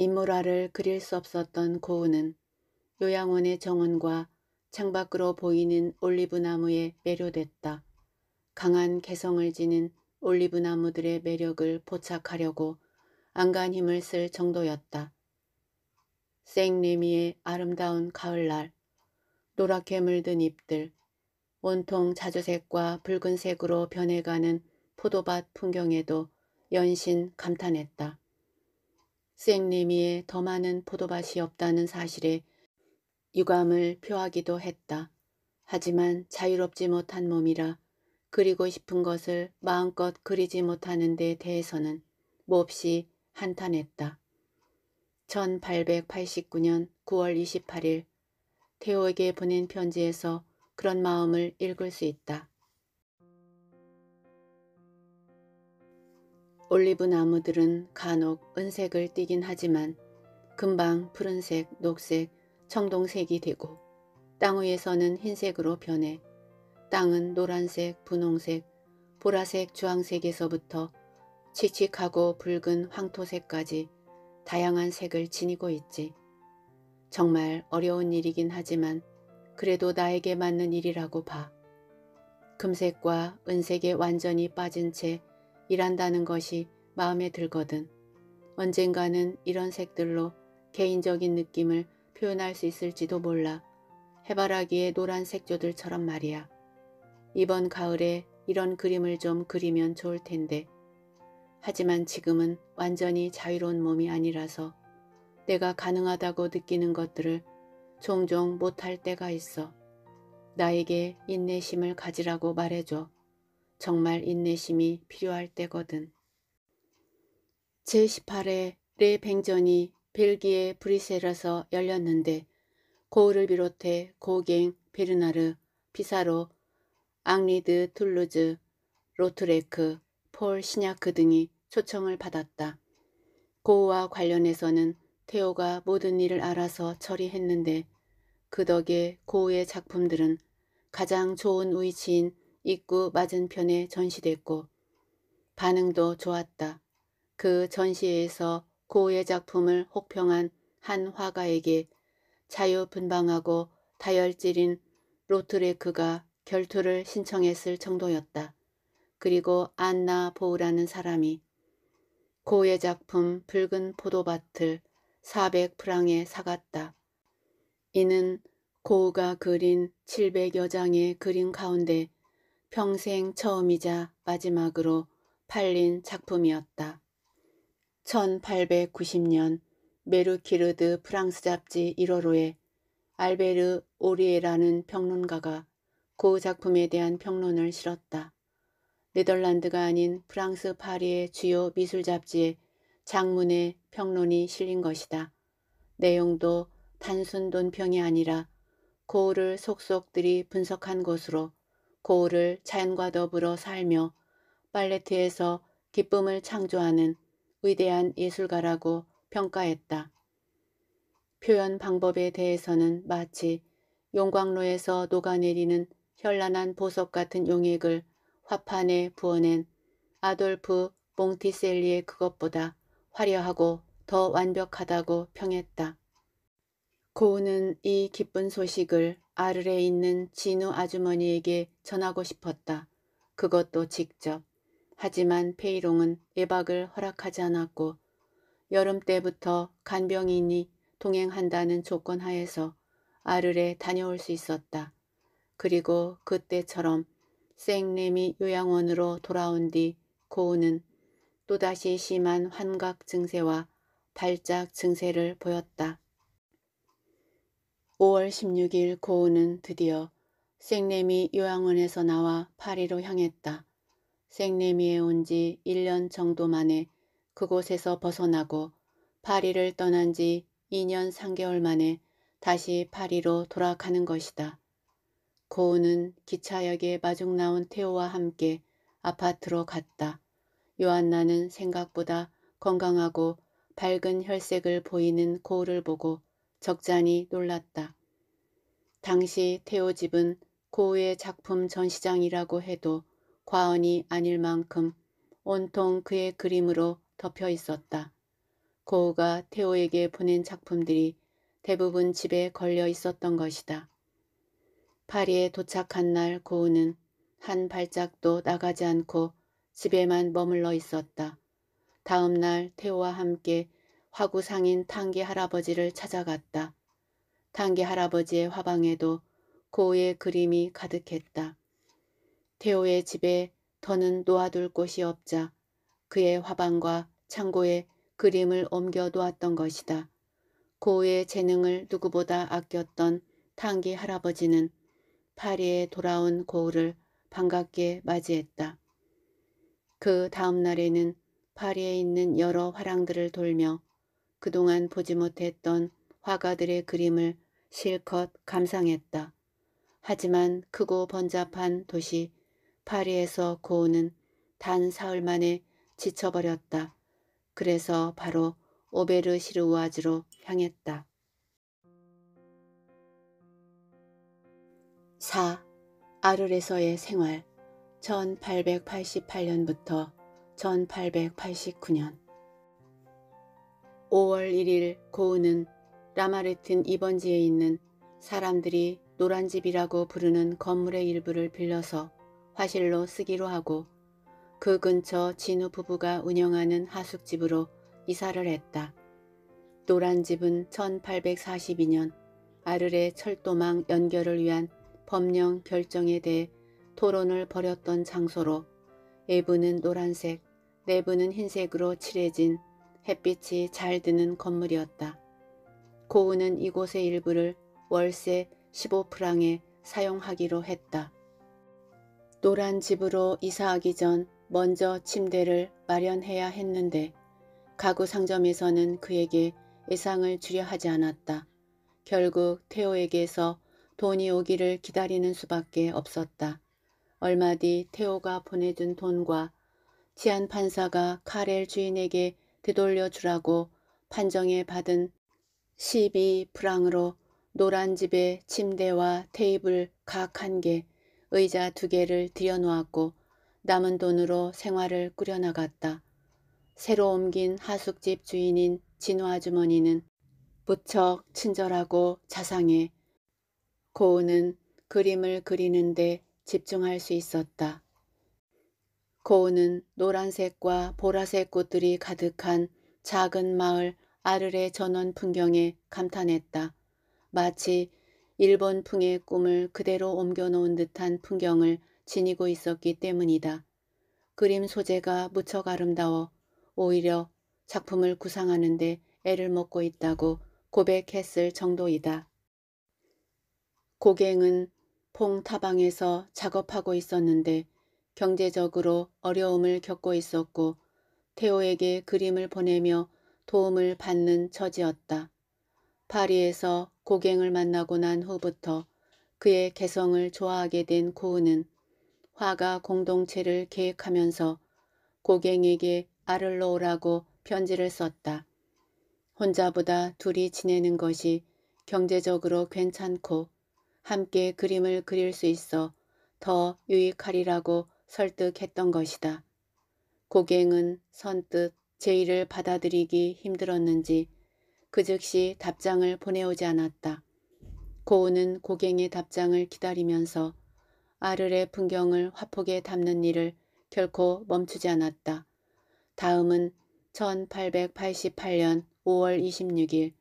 S1: 인물화를 그릴 수 없었던 고은은 요양원의 정원과 창밖으로 보이는 올리브나무에 매료됐다. 강한 개성을 지닌 올리브나무들의 매력을 포착하려고 안간 힘을 쓸 정도였다. 생리미의 아름다운 가을날, 노랗게 물든 잎들, 온통 자주색과 붉은색으로 변해가는 포도밭 풍경에도 연신 감탄했다. 생리미에 더 많은 포도밭이 없다는 사실에 유감을 표하기도 했다. 하지만 자유롭지 못한 몸이라 그리고 싶은 것을 마음껏 그리지 못하는 데 대해서는 몹시 한탄했다. 1889년 9월 28일 태호에게 보낸 편지에서 그런 마음을 읽을 수 있다. 올리브 나무들은 간혹 은색을 띠긴 하지만 금방 푸른색, 녹색, 청동색이 되고 땅 위에서는 흰색으로 변해 땅은 노란색, 분홍색, 보라색, 주황색에서부터 칙칙하고 붉은 황토색까지 다양한 색을 지니고 있지. 정말 어려운 일이긴 하지만 그래도 나에게 맞는 일이라고 봐. 금색과 은색에 완전히 빠진 채 일한다는 것이 마음에 들거든. 언젠가는 이런 색들로 개인적인 느낌을 표현할 수 있을지도 몰라. 해바라기의 노란 색조들처럼 말이야. 이번 가을에 이런 그림을 좀 그리면 좋을 텐데. 하지만 지금은 완전히 자유로운 몸이 아니라서 내가 가능하다고 느끼는 것들을 종종 못할 때가 있어. 나에게 인내심을 가지라고 말해줘. 정말 인내심이 필요할 때거든. 제18회 레뱅전이 벨기에 브리셀에서 열렸는데 고을을 비롯해 고갱, 베르나르, 피사로, 앙리드, 툴루즈, 로트레크, 폴 시냐크 등이 초청을 받았다. 고우와 관련해서는 태호가 모든 일을 알아서 처리했는데 그 덕에 고우의 작품들은 가장 좋은 위치인 입구 맞은편에 전시됐고 반응도 좋았다. 그 전시회에서 고의 작품을 혹평한 한 화가에게 자유분방하고 다혈질인 로트레크가 결투를 신청했을 정도였다. 그리고 안나 보우라는 사람이 고의 작품 붉은 포도밭을 400프랑에 사갔다. 이는 고우가 그린 700여 장의 그림 가운데 평생 처음이자 마지막으로 팔린 작품이었다. 1890년 메르키르드 프랑스 잡지 1호로에 알베르 오리에라는 평론가가 그 작품에 대한 평론을 실었다. 네덜란드가 아닌 프랑스 파리의 주요 미술 잡지에 장문의 평론이 실린 것이다. 내용도 단순 논평이 아니라 고흐를 속속들이 분석한 것으로 고을을 자연과 더불어 살며 발레트에서 기쁨을 창조하는 위대한 예술가라고 평가했다. 표현 방법에 대해서는 마치 용광로에서 녹아내리는 현란한 보석 같은 용액을 화판에 부어낸 아돌프 몽티셀리의 그것보다 화려하고 더 완벽하다고 평했다. 고우는 이 기쁜 소식을 아르레 있는 진우 아주머니에게 전하고 싶었다. 그것도 직접. 하지만 페이롱은 예박을 허락하지 않았고 여름 때부터 간병인이 동행한다는 조건 하에서 아르레 다녀올 수 있었다. 그리고 그때처럼 생렘이 요양원으로 돌아온 뒤 고우는 또다시 심한 환각 증세와 발작 증세를 보였다. 5월 16일 고은은 드디어 생내미 요양원에서 나와 파리로 향했다. 생내미에 온 지 1년 정도 만에 그곳에서 벗어나고 파리를 떠난 지 2년 3개월 만에 다시 파리로 돌아가는 것이다. 고은은 기차역에 마중 나온 태호와 함께 아파트로 갔다. 요한나는 생각보다 건강하고 밝은 혈색을 보이는 고을을 보고 적잖이 놀랐다. 당시 태호 집은 고우의 작품 전시장이라고 해도 과언이 아닐 만큼 온통 그의 그림으로 덮여 있었다. 고우가 태호에게 보낸 작품들이 대부분 집에 걸려 있었던 것이다. 파리에 도착한 날 고우는 한 발짝도 나가지 않고 집에만 머물러 있었다. 다음 날 태호와 함께 화구상인 탕기 할아버지를 찾아갔다. 탕기 할아버지의 화방에도 고의 그림이 가득했다. 태호의 집에 더는 놓아둘 곳이 없자 그의 화방과 창고에 그림을 옮겨 놓았던 것이다. 고의 재능을 누구보다 아꼈던 탕기 할아버지는 파리에 돌아온 고우를 반갑게 맞이했다. 그 다음 날에는 파리에 있는 여러 화랑들을 돌며 그동안 보지 못했던 화가들의 그림을 실컷 감상했다. 하지만 크고 번잡한 도시 파리에서 고우는 단 사흘 만에 지쳐버렸다. 그래서 바로 오베르시르우즈로 향했다. 4. 아르레서의 생활 1888년부터 1889년 5월 1일 고은은 라마르틴 입원지에 있는 사람들이 노란집이라고 부르는 건물의 일부를 빌려서 화실로 쓰기로 하고 그 근처 진우 부부가 운영하는 하숙집으로 이사를 했다. 노란집은 1842년 아르레 철도망 연결을 위한 법령 결정에 대해 토론을 벌였던 장소로 외부는 네 노란색, 내부는 네 흰색으로 칠해진 햇빛이 잘 드는 건물이었다. 고우는 이곳의 일부를 월세 15프랑에 사용하기로 했다. 노란 집으로 이사하기 전 먼저 침대를 마련해야 했는데 가구 상점에서는 그에게 예상을 주려 하지 않았다. 결국 태호에게서 돈이 오기를 기다리는 수밖에 없었다. 얼마 뒤 태호가 보내준 돈과 치안 판사가 카렐 주인에게 되돌려 주라고 판정해 받은 12 프랑으로 노란 집에 침대와 테이블 각 한 개, 의자 두 개를 들여놓았고 남은 돈으로 생활을 꾸려나갔다. 새로 옮긴 하숙집 주인인 진호 아주머니는 무척 친절하고 자상해 고은은 그림을 그리는데 집중할 수 있었다. 고우는 노란색과 보라색 꽃들이 가득한 작은 마을 아르레 전원 풍경에 감탄했다. 마치 일본풍의 꿈을 그대로 옮겨놓은 듯한 풍경을 지니고 있었기 때문이다. 그림 소재가 무척 아름다워 오히려 작품을 구상하는데 애를 먹고 있다고 고백했을 정도이다. 고갱은 봉 타방에서 작업하고 있었는데 경제적으로 어려움을 겪고 있었고 태호에게 그림을 보내며 도움을 받는 처지였다. 파리에서 고갱을 만나고 난 후부터 그의 개성을 좋아하게 된 고은은 화가 공동체를 계획하면서 고갱에게 알을 놓으라고 편지를 썼다. 혼자보다 둘이 지내는 것이 경제적으로 괜찮고 함께 그림을 그릴 수 있어 더 유익하리라고 설득했던 것이다. 고갱은 선뜻 제의를 받아들이기 힘들었는지 그 즉시 답장을 보내오지 않았다. 고우는 고갱의 답장을 기다리면서 아르레 풍경을 화폭에 담는 일을 결코 멈추지 않았다. 다음은 1888년 5월 26일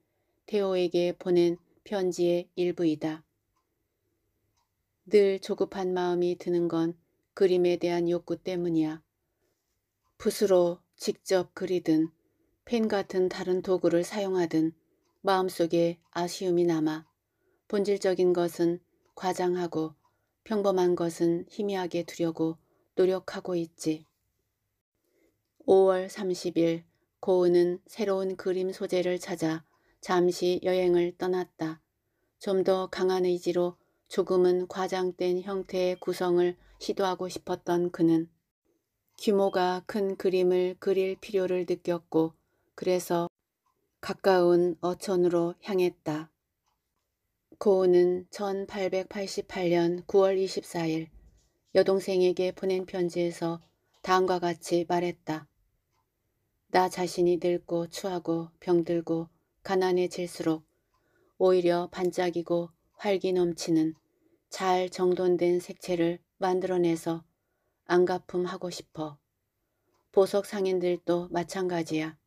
S1: 테오에게 보낸 편지의 일부이다. 늘 조급한 마음이 드는 건 그림에 대한 욕구 때문이야. 붓으로 직접 그리든 펜 같은 다른 도구를 사용하든 마음속에 아쉬움이 남아 본질적인 것은 과장하고 평범한 것은 희미하게 두려고 노력하고 있지. 5월 30일 고은은 새로운 그림 소재를 찾아 잠시 여행을 떠났다. 좀 더 강한 의지로 조금은 과장된 형태의 구성을 시도하고 싶었던 그는 규모가 큰 그림을 그릴 필요를 느꼈고 그래서 가까운 어촌으로 향했다. 고은은 1888년 9월 24일 여동생에게 보낸 편지에서 다음과 같이 말했다. 나 자신이 늙고 추하고 병들고 가난해질수록 오히려 반짝이고 활기 넘치는 잘 정돈된 색채를 만들어내서 안가품하고 싶어. 보석 상인들도 마찬가지야.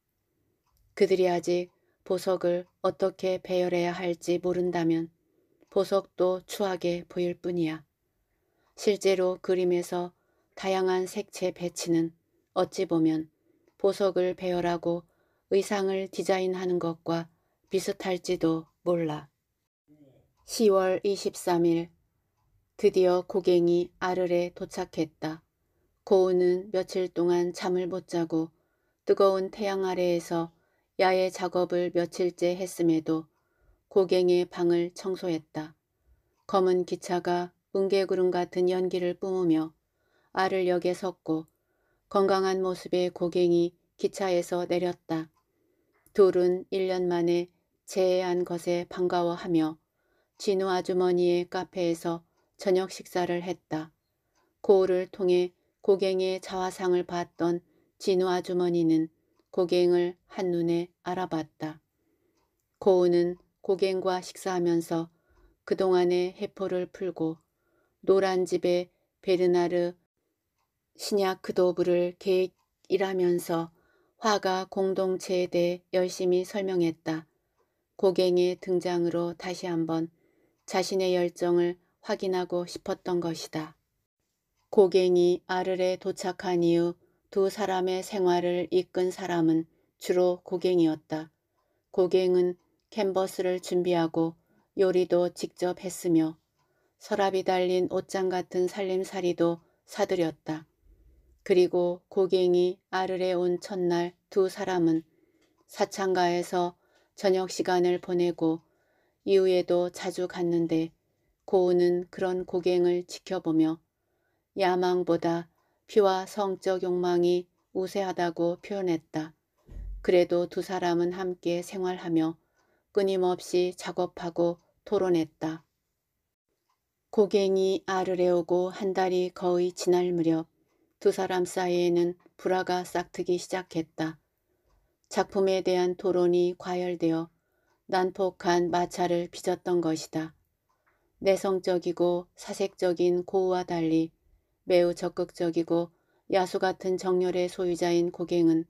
S1: 그들이 아직 보석을 어떻게 배열해야 할지 모른다면 보석도 추하게 보일 뿐이야. 실제로 그림에서 다양한 색채 배치는 어찌 보면 보석을 배열하고 의상을 디자인하는 것과 비슷할지도 몰라. 10월 23일 드디어 고갱이 아르에 도착했다. 고우는 며칠 동안 잠을 못 자고 뜨거운 태양 아래에서 야외 작업을 며칠째 했음에도 고갱의 방을 청소했다. 검은 기차가 뭉게구름 같은 연기를 뿜으며 아를 역에 섰고 건강한 모습의 고갱이 기차에서 내렸다. 둘은 1년 만에 재해한 것에 반가워하며 진우 아주머니의 카페에서 저녁 식사를 했다. 고을을 통해 고갱의 자화상을 봤던 진우 아주머니는 고갱을 한눈에 알아봤다. 고은은 고갱과 식사하면서 그동안의 해포를 풀고 노란 집에 베르나르 신야크도부를 계획이라면서 화가 공동체에 대해 열심히 설명했다. 고갱의 등장으로 다시 한번 자신의 열정을 확인하고 싶었던 것이다. 고갱이 아르레 도착한 이후 두 사람의 생활을 이끈 사람은 주로 고갱이었다. 고갱은 캔버스를 준비하고 요리도 직접 했으며 서랍이 달린 옷장 같은 살림살이도 사들였다. 그리고 고갱이 아르레 온 첫날 두 사람은 사창가에서 저녁 시간을 보내고 이후에도 자주 갔는데 고우는 그런 고갱을 지켜보며 야망보다 피와 성적 욕망이 우세하다고 표현했다. 그래도 두 사람은 함께 생활하며 끊임없이 작업하고 토론했다. 고갱이 알을 해오고한 달이 거의 지날 무렵 두 사람 사이에는 불화가 싹트기 시작했다. 작품에 대한 토론이 과열되어 난폭한 마찰을 빚었던 것이다. 내성적이고 사색적인 고우와 달리 매우 적극적이고 야수 같은 정열의 소유자인 고갱은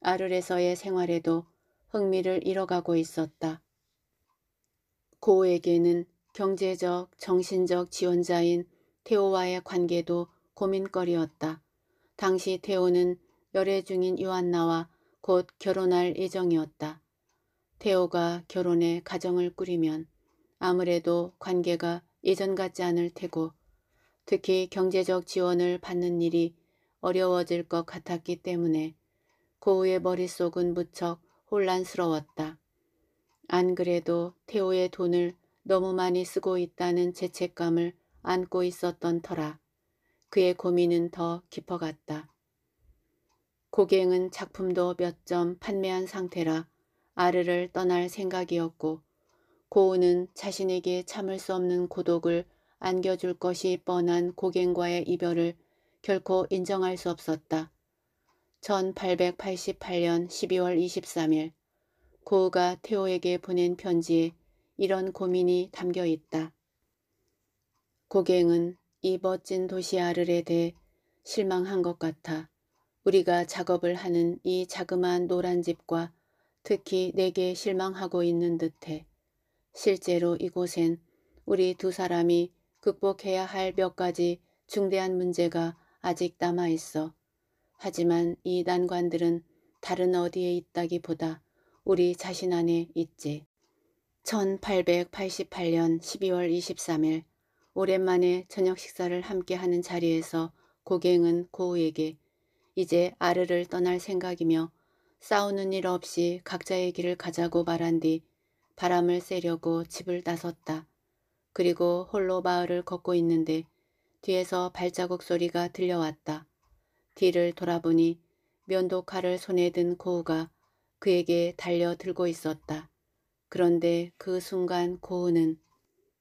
S1: 아르레서의 생활에도 흥미를 잃어가고 있었다. 고에게는 우 경제적, 정신적 지원자인 태오와의 관계도 고민거리였다. 당시 태오는 열애 중인 요한나와 곧 결혼할 예정이었다. 태오가 결혼해 가정을 꾸리면 아무래도 관계가 예전 같지 않을 테고 특히 경제적 지원을 받는 일이 어려워질 것 같았기 때문에 고우의 머릿속은 무척 혼란스러웠다. 안 그래도 태호의 돈을 너무 많이 쓰고 있다는 죄책감을 안고 있었던 터라 그의 고민은 더 깊어갔다. 고갱은 작품도 몇 점 판매한 상태라 아르를 떠날 생각이었고 고우는 자신에게 참을 수 없는 고독을 안겨줄 것이 뻔한 고갱과의 이별을 결코 인정할 수 없었다. 1888년 12월 23일 고우가 태호에게 보낸 편지에 이런 고민이 담겨 있다. 고갱은 이 멋진 도시 아를에 대해 실망한 것 같아 우리가 작업을 하는 이 자그마한 노란 집과 특히 내게 실망하고 있는 듯해. 실제로 이곳엔 우리 두 사람이 극복해야 할 몇 가지 중대한 문제가 아직 남아 있어. 하지만 이 난관들은 다른 어디에 있다기보다 우리 자신 안에 있지. 1888년 12월 23일 오랜만에 저녁 식사를 함께 하는 자리에서 고갱은 고우에게 이제 아르를 떠날 생각이며 싸우는 일 없이 각자의 길을 가자고 말한 뒤 바람을 쐬려고 집을 나섰다. 그리고 홀로 마을을 걷고 있는데 뒤에서 발자국 소리가 들려왔다. 뒤를 돌아보니 면도 칼을 손에 든 고우가 그에게 달려들고 있었다. 그런데 그 순간 고우는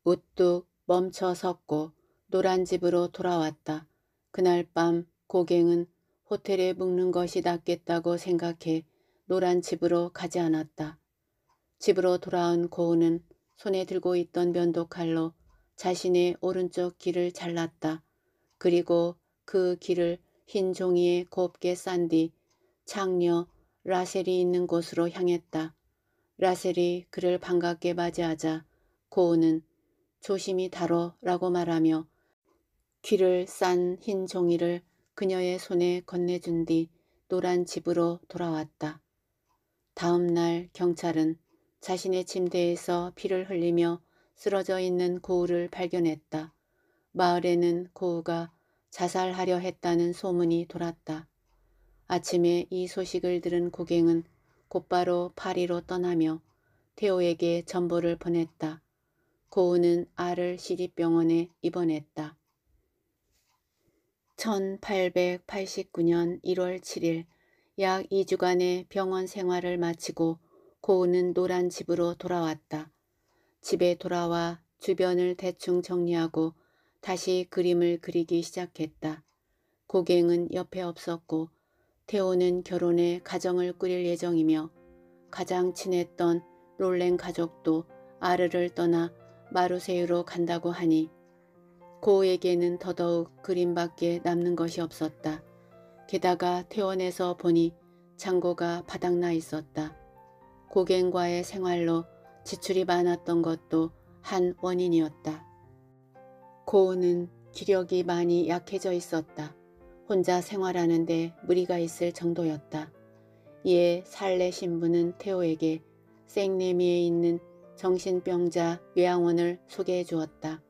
S1: 우뚝 멈춰 섰고 노란 집으로 돌아왔다. 그날 밤 고갱은 호텔에 묵는 것이 낫겠다고 생각해 노란 집으로 가지 않았다. 집으로 돌아온 고은은 손에 들고 있던 면도칼로 자신의 오른쪽 귀를 잘랐다. 그리고 그 귀를 흰 종이에 곱게 싼 뒤 창녀 라셀이 있는 곳으로 향했다. 라셀이 그를 반갑게 맞이하자 고은은 조심히 다뤄 라고 말하며 귀를 싼 흰 종이를 그녀의 손에 건네준 뒤 노란 집으로 돌아왔다. 다음 날 경찰은 자신의 침대에서 피를 흘리며 쓰러져 있는 고우를 발견했다. 마을에는 고우가 자살하려 했다는 소문이 돌았다. 아침에 이 소식을 들은 고갱은 곧바로 파리로 떠나며 태호에게 전보를 보냈다. 고우는 아를 시립병원에 입원했다. 1889년 1월 7일 약 2주간의 병원 생활을 마치고 고은은 노란 집으로 돌아왔다. 집에 돌아와 주변을 대충 정리하고 다시 그림을 그리기 시작했다. 고갱은 옆에 없었고 태호는 결혼해 가정을 꾸릴 예정이며 가장 친했던 롤랭 가족도 아르를 떠나 마루세유로 간다고 하니 고에게는 우 더더욱 그림밖에 남는 것이 없었다. 게다가 퇴원해서 보니 창고가 바닥나 있었다. 고갱과의 생활로 지출이 많았던 것도 한 원인이었다. 고은은 기력이 많이 약해져 있었다. 혼자 생활하는데 무리가 있을 정도였다. 이에 살레 신부는 태호에게 생내미에 있는 정신병자 요양원을 소개해 주었다.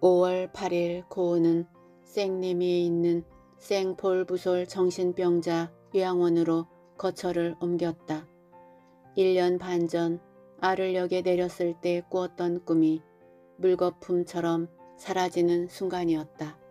S1: 5월 8일 고은은 생내미에 있는 생폴부솔 정신병자 요양원으로 거처를 옮겼다. 1년 반 전 아를역에 내렸을 때 꾸었던 꿈이 물거품처럼 사라지는 순간이었다.